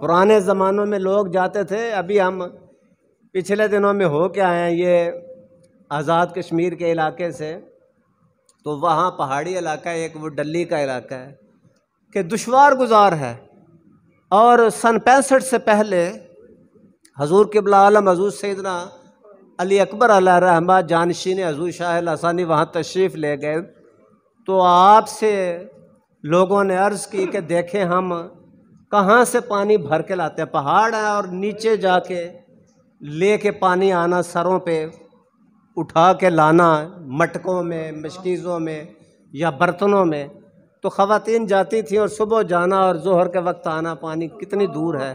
पुराने ज़मानों में लोग जाते थे अभी हम पिछले दिनों में हो के आए हैं ये आज़ाद कश्मीर के इलाके से तो वहाँ पहाड़ी इलाका है एक वो डली का इलाका है कि दुशवार गुजार है और सन पैंसठ से पहले हजूर किबला आलम हजूर सैदना अली अकबर रहमा जानशी ने हजूर शाह लसानी वहाँ तशरीफ़ ले गए तो आपसे लोगों ने अर्ज़ की कि देखें हम कहाँ से पानी भर के लाते हैं पहाड़ है और नीचे जाके ले के पानी आना सरों पे उठा के लाना मटकों में मशकीज़ों में या बर्तनों में तो ख़वान जाती थी और सुबह जाना और जोहर के वक्त आना पानी कितनी दूर है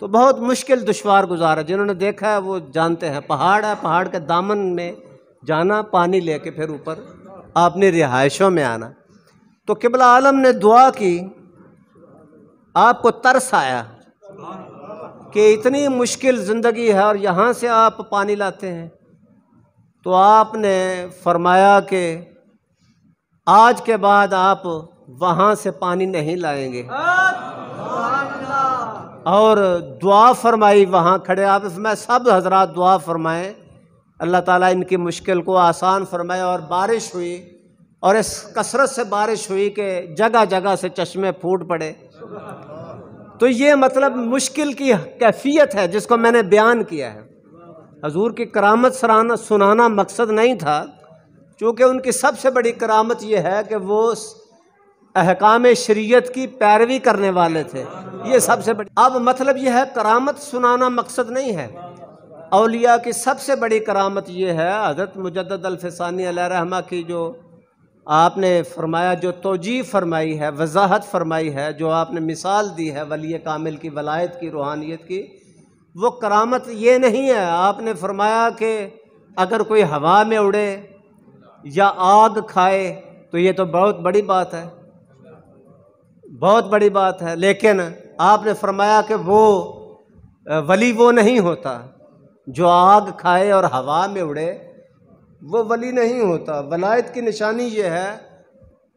तो बहुत मुश्किल दुशवार गुजार है जिन्होंने देखा है वो जानते हैं पहाड़ है पहाड़ के दामन में जाना पानी लेके फिर ऊपर अपनी रिहाइशों में आना तो किबला आलम ने दुआ की आपको तरस आया कि इतनी मुश्किल ज़िंदगी है और यहाँ से आप पानी लाते हैं तो आपने फरमाया कि आज के बाद आप वहाँ से पानी नहीं लाएंगे और दुआ फरमाई वहाँ खड़े आप इसमें सब हजरात दुआ फरमाएं अल्लाह ताला इनकी मुश्किल को आसान फरमाए और बारिश हुई और इस कसरत से बारिश हुई कि जगह जगह से चश्मे फूट पड़े तो ये मतलब मुश्किल की कैफियत है जिसको मैंने बयान किया है हजूर की करामत सराना सुनाना मकसद नहीं था चूँकि उनकी सबसे बड़ी करामत यह है कि वो अहकाम शरीयत की पैरवी करने वाले थे ये सबसे बड़ी अब मतलब यह है करामत सुनाना मकसद नहीं है अलिया की सबसे बड़ी करामत यह है हज़रत मुजद अलफसानी रहमा की जो आपने फरमाया जो तोजी फरमाई है वजाहत फरमाई है जो आपने मिसाल दी है वली कामिल की वलायत की रूहानियत की वो करामत ये नहीं है आपने फरमाया कि अगर कोई हवा में उड़े या आग खाए तो ये तो बहुत बड़ी बात है बहुत बड़ी बात है लेकिन आपने फरमाया कि वो वली वो नहीं होता जो आग खाए और हवा में उड़े वो वली नहीं होता वलायत की निशानी ये है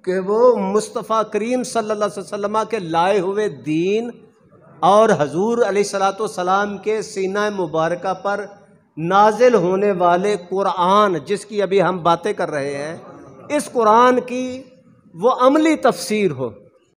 कि वो मुस्तफ़ा करीम सल्लल्लाहु अलैहि वसल्लम के लाए हुए दीन और हजूर सलाम के सीना मुबारक पर नाजिल होने वाले कुरान जिसकी अभी हम बातें कर रहे हैं इस कुरान की वो अमली तफसीर हो